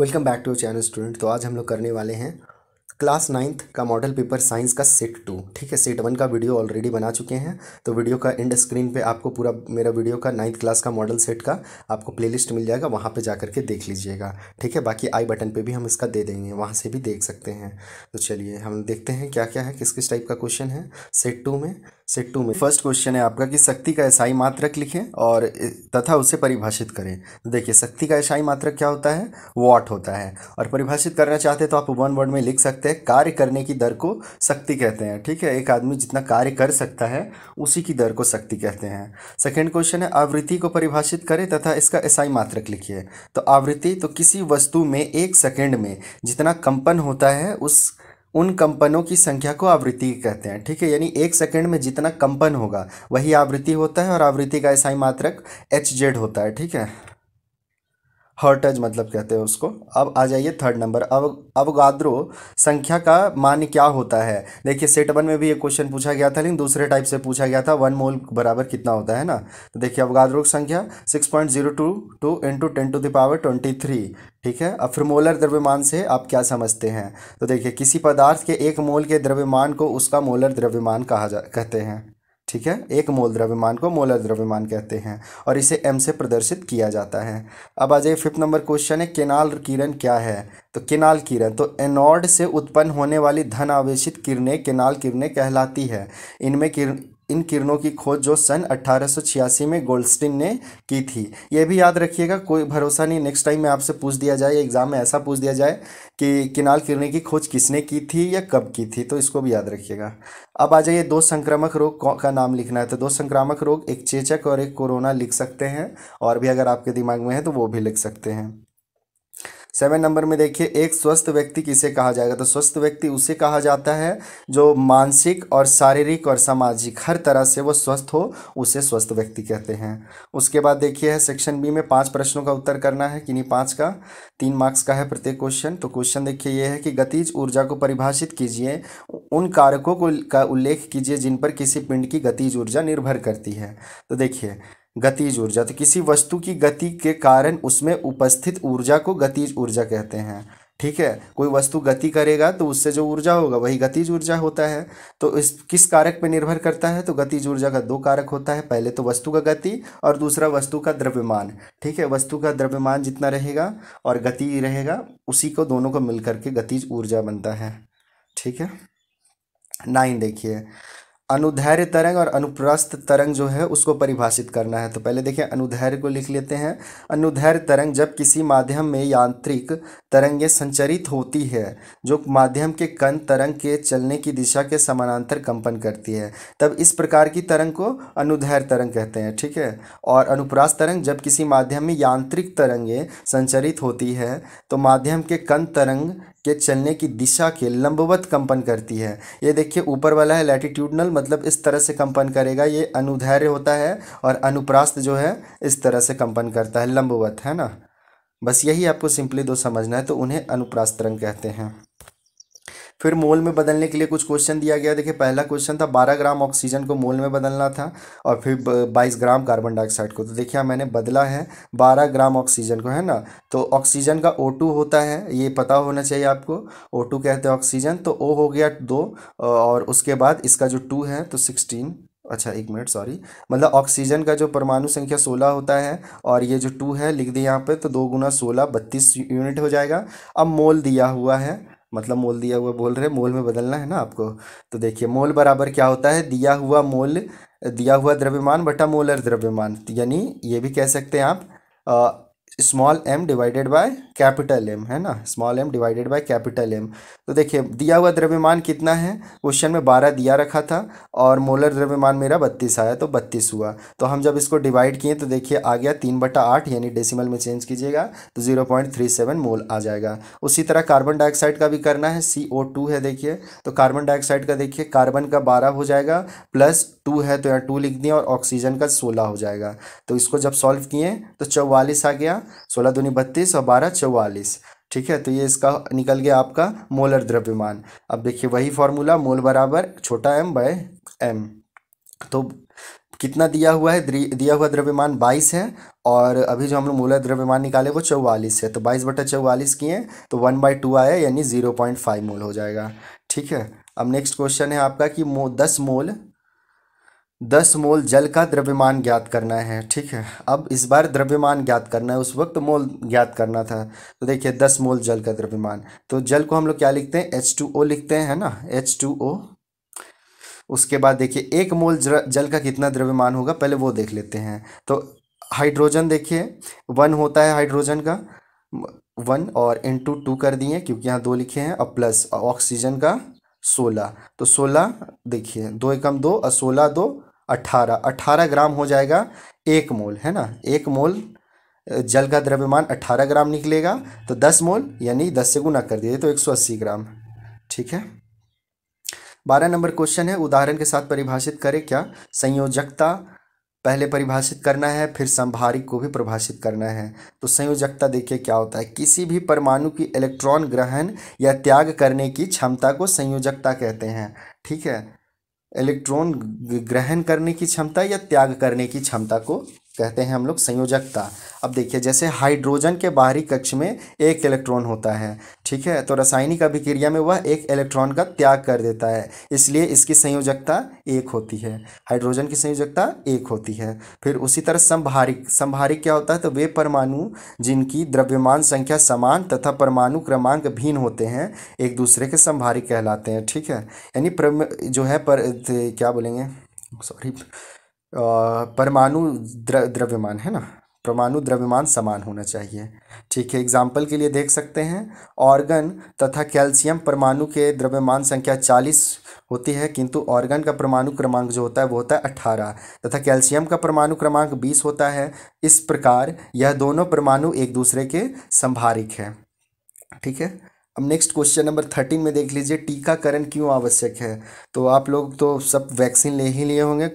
welcome back to channel student तो आज हम लोग करने वाले हैं क्लास नाइन्थ का मॉडल पेपर साइंस का सेट टू ठीक है सेट वन का वीडियो ऑलरेडी बना चुके हैं तो वीडियो का एंड स्क्रीन पे आपको पूरा मेरा वीडियो का नाइन्थ क्लास का मॉडल सेट का आपको प्लेलिस्ट मिल जाएगा वहाँ पे जा करके देख लीजिएगा ठीक है बाकी आई बटन पे भी हम इसका दे देंगे वहाँ से भी देख सकते हैं तो चलिए हम देखते हैं क्या क्या है किस किस टाइप का क्वेश्चन है सेट टू में सेट टू में फर्स्ट क्वेश्चन है आपका कि शक्ति का ऐसाई मात्रक लिखें और तथा उसे परिभाषित करें तो देखिए शक्ति का ऐसाई मात्रक क्या होता है वॉट होता है और परिभाषित करना चाहते हैं तो आप वन वर्ड में लिख सकते हैं कार्य करने की दर को शक्ति कहते हैं ठीक है एक आदमी जितना कार्य कर सकता है उसी की दर को शक्ति कहते हैं सेकेंड क्वेश्चन है आवृत्ति को परिभाषित करें तथा इसका ऐसाई मात्रक लिखिए तो आवृत्ति तो किसी वस्तु में एक सेकेंड में जितना कंपन होता है उस उन कंपनों की संख्या को आवृत्ति कहते हैं ठीक है यानी एक सेकंड में जितना कंपन होगा वही आवृत्ति होता है और आवृत्ति का ऐसा ही मात्रक एच जेड होता है ठीक है हर्टज मतलब कहते हैं उसको अब आ जाइए थर्ड नंबर अब अवगाद्रो संख्या का मान क्या होता है देखिए सेट वन में भी ये क्वेश्चन पूछा गया था लेकिन दूसरे टाइप से पूछा गया था वन मोल बराबर कितना होता है ना तो देखिए अवगाद्रो की संख्या six point zero two two into ten to the power twenty three ठीक है अब फिर मोलर द्रव्यमान से आप क्या समझते हैं तो देखिए किसी पदार्थ के एक मोल के द्रव्यमान को उसका मोलर द्रव्यमान कहा जा कहते हैं ठीक है एक मोल द्रव्यमान को मोलर द्रव्यमान कहते हैं और इसे एम से प्रदर्शित किया जाता है अब आ जाइए फिफ्थ नंबर क्वेश्चन है केनाल किरण क्या है तो केनाल किरण तो एनॉड से उत्पन्न होने वाली धन आवेशित किरणें केनाल किरणें कहलाती है इनमें किरण इन किरणों की खोज जो सन 1886 में गोल्डस्टीन ने की थी ये भी याद रखिएगा कोई भरोसा नहीं नेक्स्ट टाइम में आपसे पूछ दिया जाए एग्ज़ाम में ऐसा पूछ दिया जाए कि किनाल किरणें की खोज किसने की थी या कब की थी तो इसको भी याद रखिएगा अब आ जाइए दो संक्रामक रोग का नाम लिखना है तो दो संक्रामक रोग एक चेचक और एक कोरोना लिख सकते हैं और भी अगर आपके दिमाग में है तो वो भी लिख सकते हैं सेवन नंबर में देखिए एक स्वस्थ व्यक्ति किसे कहा जाएगा तो स्वस्थ व्यक्ति उसे कहा जाता है जो मानसिक और शारीरिक और सामाजिक हर तरह से वो स्वस्थ हो उसे स्वस्थ व्यक्ति कहते हैं उसके बाद देखिए है सेक्शन बी में पांच प्रश्नों का उत्तर करना है किन्हीं पांच का तीन मार्क्स का है प्रत्येक क्वेश्चन तो क्वेश्चन देखिए ये है कि गतिज ऊर्जा को परिभाषित कीजिए उन कारकों को का उल्लेख कीजिए जिन पर किसी पिंड की गतिज ऊर्जा निर्भर करती है तो देखिए गतिज ऊर्जा तो किसी वस्तु की गति के कारण उसमें उपस्थित ऊर्जा को गतिज ऊर्जा कहते हैं ठीक है कोई वस्तु गति करेगा तो उससे जो ऊर्जा होगा वही गतिज ऊर्जा होता है तो इस किस कारक पर निर्भर करता है तो गतिज ऊर्जा का दो कारक होता है पहले तो वस्तु का गति और दूसरा वस्तु का द्रव्यमान ठीक है वस्तु का द्रव्यमान जितना रहेगा और गति रहेगा उसी को दोनों को मिलकर के गतिज ऊर्जा बनता है ठीक है नाइन देखिए अनुधैर्य तरंग और अनुप्रस्थ तरंग जो है उसको परिभाषित करना है तो पहले देखिए अनुधैर्य को लिख लेते हैं अनुधैर्य तरंग जब किसी माध्यम में यांत्रिक तरंगें संचरित होती है जो माध्यम के कण तरंग के चलने की दिशा के समानांतर कंपन करती है तब इस प्रकार की तरंग को अनुधैर्य तरंग कहते हैं ठीक है और अनुप्रास्त तरंग जब किसी माध्यम में यांत्रिक तरंगें संचरित होती है तो माध्यम के कण तरंग के चलने की दिशा के लंबवत कंपन करती है ये देखिए ऊपर वाला है लैटिट्यूडनल मतलब इस तरह से कंपन करेगा ये अनुधैर्य होता है और अनुप्रास्त जो है इस तरह से कंपन करता है लंबवत है ना बस यही आपको सिंपली दो समझना है तो उन्हें अनुप्रास्त रंग कहते हैं फिर मोल में बदलने के लिए कुछ क्वेश्चन दिया गया देखिए पहला क्वेश्चन था बारह ग्राम ऑक्सीजन को मोल में बदलना था और फिर बाईस ग्राम कार्बन डाइऑक्साइड को तो देखिए मैंने बदला है बारह ग्राम ऑक्सीजन को है ना तो ऑक्सीजन का ओ टू होता है ये पता होना चाहिए आपको ओ टू कहते हैं ऑक्सीजन तो ओ हो गया दो और उसके बाद इसका जो टू है तो सिक्सटीन अच्छा एक मिनट सॉरी मतलब ऑक्सीजन का जो परमाणु संख्या सोलह होता है और ये जो टू है लिख दिया यहाँ पे तो दो गुना सोलह बत्तीस यूनिट हो जाएगा अब मोल दिया हुआ है मतलब मोल दिया हुआ बोल रहे मोल में बदलना है ना आपको तो देखिए मोल बराबर क्या होता है दिया हुआ मोल दिया हुआ द्रव्यमान बटा मोलर द्रव्यमान यानी ये भी कह सकते हैं आप small M divided by capital M है ना small M divided by capital M तो देखिए दिया हुआ द्रव्यमान कितना है क्वेश्चन में बारह दिया रखा था और मोलर द्रव्यमान मेरा बत्तीस आया तो बत्तीस हुआ तो हम जब इसको डिवाइड किए तो देखिए आ गया तीन बटा आठ यानी डेसिमल में चेंज कीजिएगा तो zero point three seven mole आ जाएगा उसी तरह कार्बन डाइऑक्साइड का भी करना है सी ओ टू है देखिए तो कार्बन डाइऑक्साइड का देखिए कार्बन का बारह हो जाएगा प्लस टू है तो यहाँ टू लिख दिए और ऑक्सीजन का सोलह हो जाएगा तो इसको जब सॉल्व किए तो चौवालीस आ गया सोलह दूनी बत्तीस और बारह चौवालीस ठीक है तो ये इसका निकल गया आपका मोलर द्रव्यमान अब देखिए वही फॉर्मूला मोल बराबर छोटा एम बाय एम तो कितना दिया हुआ है दिया हुआ द्रव्यमान 22 है और अभी जो हम लोग मोलर द्रव्यमान निकाले वो चौवालीस है तो 22 बटा चौवालीस किए तो वन बाई टू आया यानी 0.5 मोल हो जाएगा ठीक है अब नेक्स्ट क्वेश्चन है आपका कि मो दस मोल दस मोल जल का द्रव्यमान ज्ञात करना है ठीक है अब इस बार द्रव्यमान ज्ञात करना है उस वक्त मोल ज्ञात करना था तो देखिए दस मोल जल का द्रव्यमान तो जल को हम लोग क्या लिखते हैं एच टू ओ लिखते हैं है ना एच टू ओ उसके बाद देखिए एक मोल जल का कितना द्रव्यमान होगा पहले वो देख लेते हैं तो हाइड्रोजन देखिए वन होता है हाइड्रोजन का वन और एन टू कर दिए क्योंकि यहाँ दो लिखे हैं और प्लस ऑक्सीजन का सोलह तो सोलह देखिए दो एकम दो और सोलह दो अट्ठारह अठारह ग्राम हो जाएगा एक मोल है ना एक मोल जल का द्रव्यमान अट्ठारह ग्राम निकलेगा तो दस मोल यानी दस से गुना कर दिए तो एक सौ अस्सी ग्राम ठीक है बारह नंबर क्वेश्चन है उदाहरण के साथ परिभाषित करें क्या संयोजकता पहले परिभाषित करना है फिर संभारिक को भी परिभाषित करना है तो संयोजकता देखिए क्या होता है किसी भी परमाणु की इलेक्ट्रॉन ग्रहण या त्याग करने की क्षमता को संयोजकता कहते हैं ठीक है इलेक्ट्रॉन ग्रहण करने की क्षमता या त्याग करने की क्षमता को कहते हैं हम लोग संयोजकता अब देखिए जैसे हाइड्रोजन के बाहरी कक्ष में एक इलेक्ट्रॉन होता है ठीक है तो रासायनिक अभिक्रिया में वह एक इलेक्ट्रॉन का त्याग कर देता है इसलिए इसकी संयोजकता एक होती है हाइड्रोजन की संयोजकता एक होती है फिर उसी तरह संभारिक संभारिक क्या होता है तो वे परमाणु जिनकी द्रव्यमान संख्या समान तथा परमाणु क्रमांक भिन्न होते हैं एक दूसरे के संभारिक कहलाते हैं ठीक है यानी जो है पर क्या बोलेंगे सॉरी परमाणु द्र, द्रव्यमान है ना परमाणु द्रव्यमान समान होना चाहिए ठीक है एग्जाम्पल के लिए देख सकते हैं ऑर्गन तथा कैल्शियम परमाणु के द्रव्यमान संख्या चालीस होती है किंतु ऑर्गन का परमाणु क्रमांक जो होता है वो होता है अट्ठारह तथा कैल्शियम का परमाणु क्रमांक बीस होता है इस प्रकार यह दोनों परमाणु एक दूसरे के संभारिक है ठीक है अब नेक्स्ट क्वेश्चन नंबर थर्टीन में देख लीजिए टीकाकरण क्यों आवश्यक है तो आप लोग तो सब वैक्सीन ले ही लिए होंगे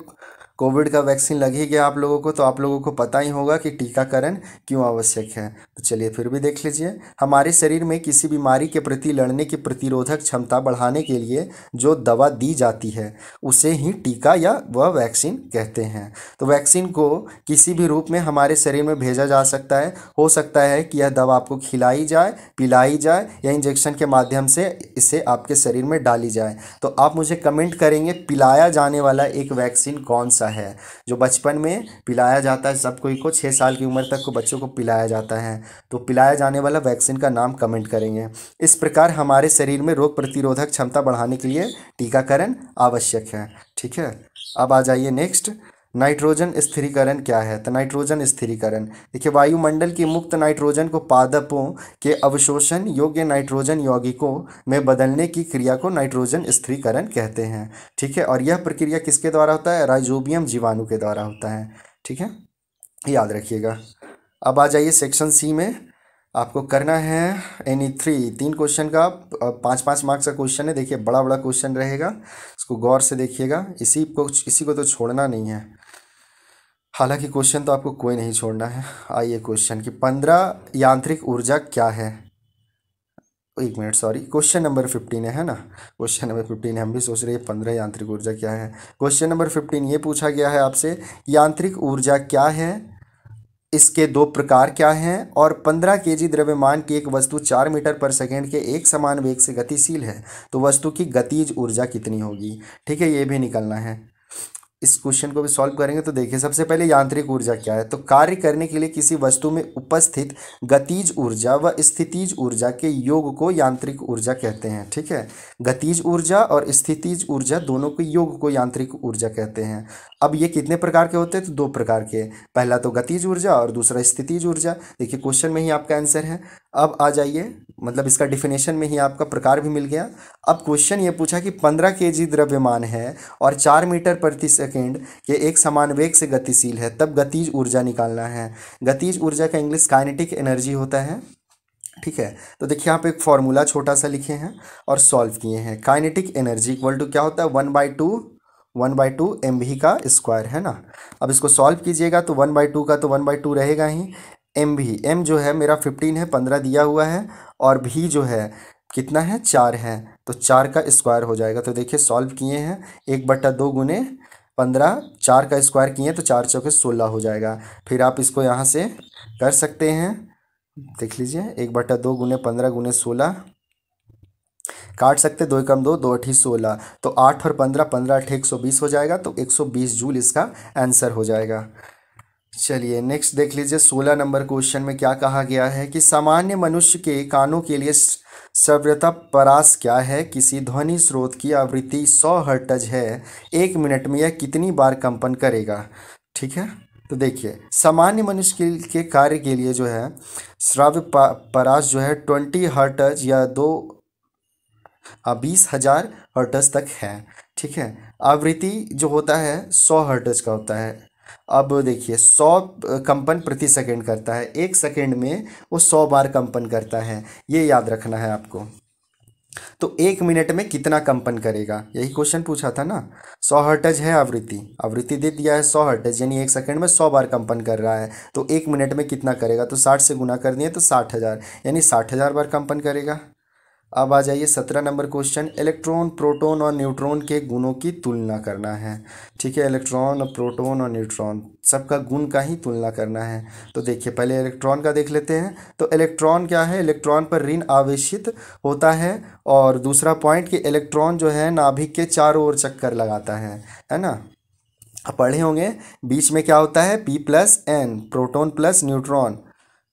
कोविड का वैक्सीन लग ही गया आप लोगों को तो आप लोगों को पता ही होगा कि टीकाकरण क्यों आवश्यक है तो चलिए फिर भी देख लीजिए हमारे शरीर में किसी बीमारी के प्रति लड़ने की प्रतिरोधक क्षमता बढ़ाने के लिए जो दवा दी जाती है उसे ही टीका या वह वैक्सीन कहते हैं तो वैक्सीन को किसी भी रूप में हमारे शरीर में भेजा जा सकता है हो सकता है कि यह दवा आपको खिलाई जाए पिलाई जाए या इंजेक्शन के माध्यम से इसे आपके शरीर में डाली जाए तो आप मुझे कमेंट करेंगे पिलाया जाने वाला एक वैक्सीन कौन सा नशा है जो बचपन में पिलाया जाता है सब कोई को छः साल की उम्र तक को बच्चों को पिलाया जाता है तो पिलाया जाने वाला वैक्सीन का नाम कमेंट करेंगे इस प्रकार हमारे शरीर में रोग प्रतिरोधक क्षमता बढ़ाने के लिए टीकाकरण आवश्यक है ठीक है अब आ जाइए नेक्स्ट नाइट्रोजन स्थिरीकरण क्या है तो नाइट्रोजन स्थिरीकरण देखिए वायुमंडल की मुक्त नाइट्रोजन को पादपों के अवशोषण योग्य नाइट्रोजन यौगिकों में बदलने की क्रिया को नाइट्रोजन स्थिरीकरण कहते हैं ठीक है और यह प्रक्रिया किसके द्वारा होता है राइजोबियम जीवाणु के द्वारा होता है ठीक है याद रखिएगा अब आ जाइए सेक्शन सी में आपको करना है एनी थ्री तीन क्वेश्चन का पाँच पाँच मार्क्स का क्वेश्चन है देखिए बड़ा बड़ा क्वेश्चन रहेगा इसको गौर से देखिएगा इसी को इसी को तो छोड़ना नहीं है हालांकि क्वेश्चन तो आपको कोई नहीं छोड़ना है आइए क्वेश्चन की पंद्रह यांत्रिक ऊर्जा क्या है एक minute sorry question number fifteen है ना क्वेश्चन नंबर फिफ्टीन हम भी सोच रहे हैं पंद्रह यांत्रिक ऊर्जा क्या है क्वेश्चन नंबर फिफ्टीन ये पूछा गया है आपसे यांत्रिक ऊर्जा क्या है इसके दो प्रकार क्या हैं और पंद्रह के जी द्रव्यमान की एक वस्तु चार मीटर पर सेकेंड के एक समान वेग से गतिशील है तो वस्तु की गतिज ऊर्जा कितनी होगी ठीक है ये भी निकलना है इस क्वेश्चन को भी सॉल्व करेंगे तो देखिए सबसे पहले यांत्रिक ऊर्जा क्या है तो कार्य करने के लिए किसी वस्तु में उपस्थित गतिज ऊर्जा व स्थितिज ऊर्जा के योग को यांत्रिक ऊर्जा कहते हैं ठीक है गतिज ऊर्जा और स्थितिज ऊर्जा दोनों के योग को यांत्रिक ऊर्जा कहते हैं अब ये कितने प्रकार के होते हैं तो दो प्रकार के पहला तो गतिज ऊर्जा और दूसरा स्थितिज ऊर्जा देखिए क्वेश्चन में ही आपका आंसर है अब आ जाइए मतलब इसका डिफिनेशन में ही आपका प्रकार भी मिल गया अब क्वेश्चन ये पूछा कि पंद्रह के जी द्रव्यमान है और चार मीटर प्रति सेकेंड के एक समान वेग से गतिशील है तब गतिज ऊर्जा निकालना है गतिज ऊर्जा का इंग्लिश काइनेटिक एनर्जी होता है ठीक है तो देखिए आप एक फॉर्मूला छोटा सा लिखे हैं और सॉल्व किए हैं काइनेटिक एनर्जी इक्वल टू क्या होता है one by two one by two M भी का स्क्वायर है ना अब इसको सॉल्व कीजिएगा तो वन बाई टू का तो वन बाई टू रहेगा ही एम भी एम जो है मेरा फिफ्टीन है पंद्रह दिया हुआ है और भी जो है कितना है चार है तो चार का स्क्वायर हो जाएगा तो देखिए सॉल्व किए हैं एक बट्टा दो गुने पंद्रह चार का स्क्वायर किए हैं तो चार चौके सोलह हो जाएगा फिर आप इसको यहाँ से कर सकते हैं देख लीजिए एक बट्टा दो गुने पंद्रह गुने सोलह काट सकते दो कम दो दो अठी सोलह तो आठ और पंद्रह पंद्रह अठ एक सौ बीस हो जाएगा तो एक सौ बीस जूल इसका आंसर हो जाएगा चलिए नेक्स्ट देख लीजिए सोलह नंबर क्वेश्चन में क्या कहा गया है कि सामान्य मनुष्य के कानों के लिए सव्यता परास क्या है किसी ध्वनि स्रोत की आवृत्ति सौ हर्टज है एक मिनट में यह कितनी बार कंपन करेगा ठीक है तो देखिए सामान्य मनुष्य के कार्य के लिए जो है श्राव्य परास जो है ट्वेंटी हर्टज या दो बीस हजार हर्टज तक है ठीक है आवृत्ति जो होता है सौ हर्टज का होता है अब देखिए सौ कंपन प्रति सेकंड करता है एक सेकंड में वो सौ बार कंपन करता है ये याद रखना है आपको तो एक मिनट में कितना कंपन करेगा यही क्वेश्चन पूछा था ना सौ हर्टज है आवृत्ति आवृत्ति दे दिया है सौ हर्टज यानी एक सेकंड में सौ बार कंपन कर रहा है तो एक मिनट में कितना करेगा तो साठ से गुना कर दिए तो साठ हज़ार यानी साठ हज़ार बार कंपन करेगा अब आ जाइए सत्रह नंबर क्वेश्चन इलेक्ट्रॉन प्रोटॉन और न्यूट्रॉन के गुणों की तुलना करना है ठीक है इलेक्ट्रॉन प्रोटॉन और न्यूट्रॉन सबका गुण का ही तुलना करना है तो देखिए पहले इलेक्ट्रॉन का देख लेते हैं तो इलेक्ट्रॉन क्या है इलेक्ट्रॉन पर ऋण आवेशित होता है और दूसरा पॉइंट कि इलेक्ट्रॉन जो है नाभिक के चारों ओर चक्कर लगाता है है ना पढ़े होंगे बीच में क्या होता है P plus N proton plus neutron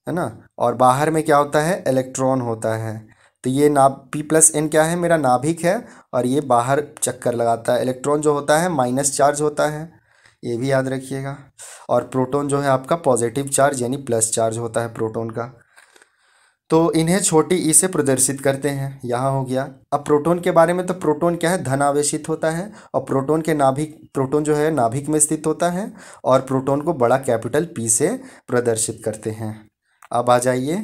है ना और बाहर में क्या होता है इलेक्ट्रॉन होता है तो ये नाभ पी प्लस एन क्या है मेरा नाभिक है और ये बाहर चक्कर लगाता है इलेक्ट्रॉन जो होता है माइनस चार्ज होता है ये भी याद रखिएगा और प्रोटोन जो है आपका पॉजिटिव चार्ज यानी प्लस चार्ज होता है प्रोटोन का तो इन्हें छोटी ई e से प्रदर्शित करते हैं यहाँ हो गया अब प्रोटोन के बारे में तो प्रोटोन क्या है धनावेशित होता है और प्रोटोन के नाभिक प्रोटोन जो है नाभिक में स्थित होता है और प्रोटोन को बड़ा कैपिटल पी से प्रदर्शित करते हैं अब आ जाइए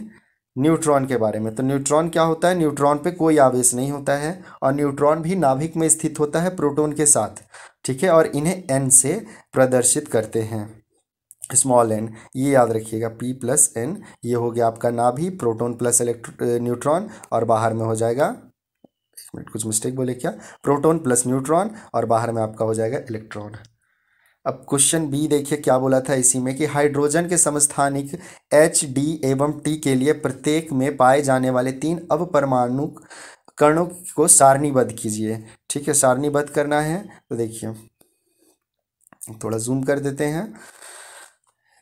न्यूट्रॉन के बारे में तो न्यूट्रॉन क्या होता है न्यूट्रॉन पे कोई आवेश नहीं होता है और न्यूट्रॉन भी नाभिक में स्थित होता है प्रोटॉन के साथ ठीक है और इन्हें एन से प्रदर्शित करते हैं स्मॉल एन ये याद रखिएगा पी प्लस एन ये हो गया आपका नाभि प्रोटॉन प्लस इलेक्ट्रो न्यूट्रॉन और बाहर में हो जाएगा एक मिनट कुछ मिस्टेक बोले क्या प्रोटोन प्लस न्यूट्रॉन और बाहर में आपका हो जाएगा इलेक्ट्रॉन अब क्वेश्चन बी देखिए क्या बोला था इसी में कि हाइड्रोजन के समस्थानिक एच डी एवं टी के लिए प्रत्येक में पाए जाने वाले तीन अब परमाणु कणों को सारणीबद्ध कीजिए ठीक है सारणीबद्ध करना है तो देखिए थोड़ा जूम कर देते हैं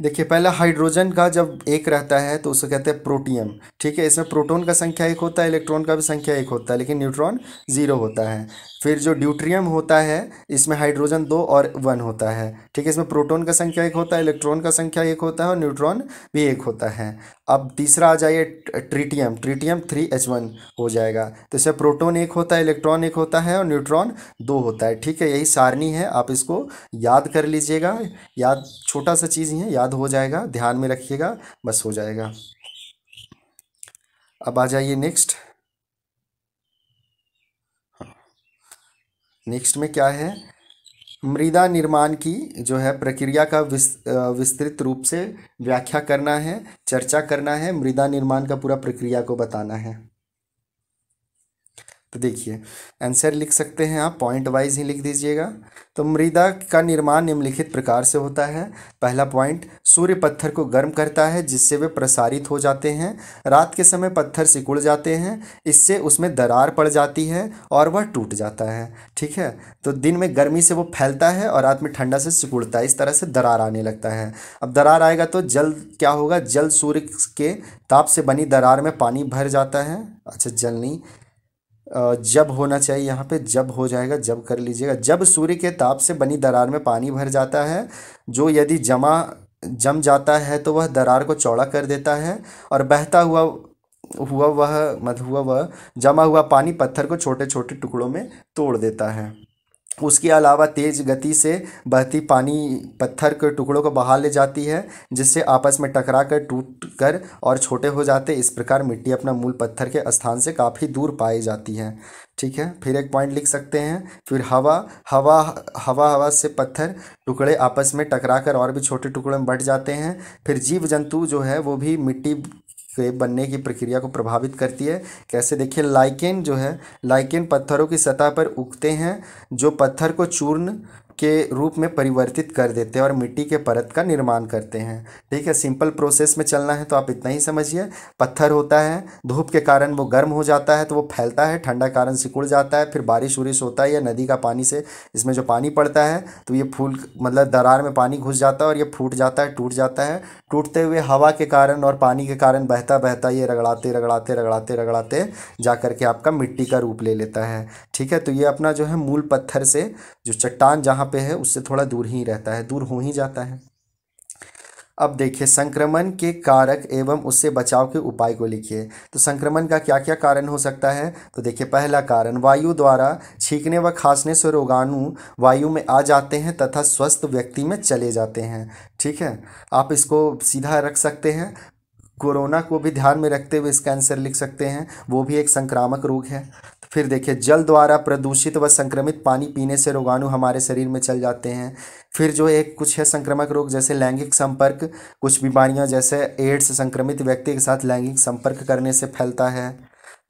देखिए पहला हाइड्रोजन का जब एक रहता है तो उसे कहते हैं प्रोटियम ठीक है इसमें प्रोटॉन का संख्या एक होता है इलेक्ट्रॉन का भी संख्या एक होता है लेकिन न्यूट्रॉन जीरो होता है फिर जो ड्यूट्रियम होता है इसमें हाइड्रोजन दो और वन होता है ठीक है इसमें प्रोटॉन का संख्या एक होता है इलेक्ट्रॉन का संख्या एक होता है और न्यूट्रॉन भी एक होता है अब तीसरा आ जाइए tritium tritium three H one हो जाएगा तो इसमें प्रोटोन एक होता है इलेक्ट्रॉन एक होता है और न्यूट्रॉन दो होता है ठीक है यही सारणी है आप इसको याद कर लीजिएगा याद छोटा सा चीज़ है याद याद हो जाएगा ध्यान में रखिएगा बस हो जाएगा अब आ जाइए नेक्स्ट नेक्स्ट में क्या है मृदा निर्माण की जो है प्रक्रिया का विस्तृत रूप से व्याख्या करना है चर्चा करना है मृदा निर्माण का पूरा प्रक्रिया को बताना है तो देखिए आंसर लिख सकते हैं आप पॉइंट वाइज ही लिख दीजिएगा तो मृदा का निर्माण निम्नलिखित प्रकार से होता है पहला पॉइंट सूर्य पत्थर को गर्म करता है जिससे वे प्रसारित हो जाते हैं रात के समय पत्थर सिकुड़ जाते हैं इससे उसमें दरार पड़ जाती है और वह टूट जाता है ठीक है तो दिन में गर्मी से वो फैलता है और रात में ठंडा से सिकुड़ता है इस तरह से दरार आने लगता है अब दरार आएगा तो जल क्या होगा जल सूर्य के ताप से बनी दरार में पानी भर जाता है अच्छा जल नहीं जब होना चाहिए यहाँ पे जब हो जाएगा जब कर लीजिएगा जब सूर्य के ताप से बनी दरार में पानी भर जाता है जो यदि जमा जम जाता है तो वह दरार को चौड़ा कर देता है और बहता हुआ हुआ वह मत हुआ वह जमा हुआ पानी पत्थर को छोटे छोटे टुकड़ों में तोड़ देता है उसके अलावा तेज़ गति से बहती पानी पत्थर के टुकड़ों को बहा ले जाती है जिससे आपस में टकरा कर टूट कर और छोटे हो जाते इस प्रकार मिट्टी अपना मूल पत्थर के स्थान से काफ़ी दूर पाई जाती है ठीक है फिर एक पॉइंट लिख सकते हैं फिर हवा हवा हवा हवा से पत्थर टुकड़े आपस में टकरा कर और भी छोटे टुकड़े में बढ़ जाते हैं फिर जीव जंतु जो है वो भी मिट्टी के बनने की प्रक्रिया को प्रभावित करती है कैसे देखिए लाइकेन जो है लाइकेन पत्थरों की सतह पर उगते हैं जो पत्थर को चूर्ण के रूप में परिवर्तित कर देते हैं और मिट्टी के परत का निर्माण करते हैं ठीक है सिंपल प्रोसेस में चलना है तो आप इतना ही समझिए पत्थर होता है धूप के कारण वो गर्म हो जाता है तो वो फैलता है ठंडा कारण सिकुड़ जाता है फिर बारिश उरिश होता है या नदी का पानी से इसमें जो पानी पड़ता है तो ये फूल मतलब दरार में पानी घुस जाता है और ये फूट जाता है टूट जाता है टूटते हुए हवा के कारण और पानी के कारण बहता बहता ये रगड़ाते रगड़ाते रगड़ाते रगड़ाते जा करके आपका मिट्टी का रूप ले लेता है ठीक है तो ये अपना जो है मूल पत्थर से जो चट्टान जहाँ कहाँ पे है उससे थोड़ा दूर ही रहता है दूर हो ही जाता है अब देखिए संक्रमण के कारक एवं उससे बचाव के उपाय को लिखिए तो संक्रमण का क्या क्या कारण हो सकता है तो देखिए पहला कारण वायु द्वारा छींकने व खांसने से रोगाणु वायु में आ जाते हैं तथा स्वस्थ व्यक्ति में चले जाते हैं ठीक है आप इसको सीधा रख सकते हैं कोरोना को भी ध्यान में रखते हुए इसका आंसर लिख सकते हैं वो भी एक संक्रामक रोग है फिर देखिए जल द्वारा प्रदूषित व संक्रमित पानी पीने से रोगाणु हमारे शरीर में चल जाते हैं फिर जो एक कुछ है संक्रमक रोग जैसे लैंगिक संपर्क कुछ बीमारियां जैसे एड्स संक्रमित व्यक्ति के साथ लैंगिक संपर्क करने से फैलता है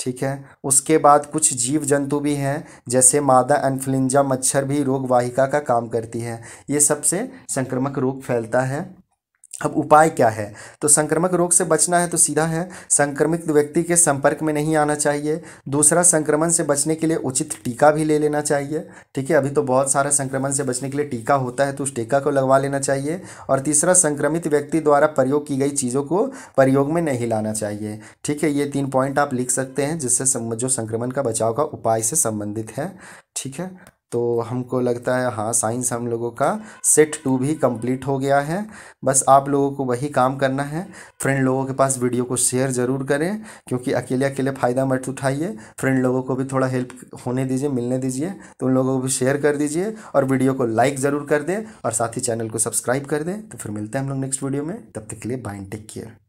ठीक है उसके बाद कुछ जीव जंतु भी हैं जैसे मादा इन्फ्लुंजा मच्छर भी रोगवाहिका का काम करती है ये सबसे संक्रमक रोग फैलता है अब उपाय क्या है तो संक्रमक रोग से बचना है तो सीधा है संक्रमित व्यक्ति के संपर्क में नहीं आना चाहिए दूसरा संक्रमण से बचने के लिए उचित टीका भी ले लेना चाहिए ठीक है अभी तो बहुत सारा संक्रमण से बचने के लिए टीका होता है तो उस टीका को लगवा लेना चाहिए और तीसरा संक्रमित व्यक्ति द्वारा प्रयोग की गई चीज़ों को प्रयोग में नहीं लाना चाहिए ठीक है ये तीन पॉइंट आप लिख सकते हैं जिससे जो संक्रमण का बचाव का उपाय से संबंधित है ठीक है तो हमको लगता है हाँ साइंस हम लोगों का सेट टू भी कंप्लीट हो गया है बस आप लोगों को वही काम करना है फ्रेंड लोगों के पास वीडियो को शेयर ज़रूर करें क्योंकि अकेले अकेले फ़ायदा मत उठाइए फ्रेंड लोगों को भी थोड़ा हेल्प होने दीजिए मिलने दीजिए तो उन लोगों को भी शेयर कर दीजिए और वीडियो को लाइक ज़रूर कर दें और साथ ही चैनल को सब्सक्राइब कर दें तो फिर मिलते हैं हम लोग नेक्स्ट वीडियो में तब तक के लिए बाइन टेक केयर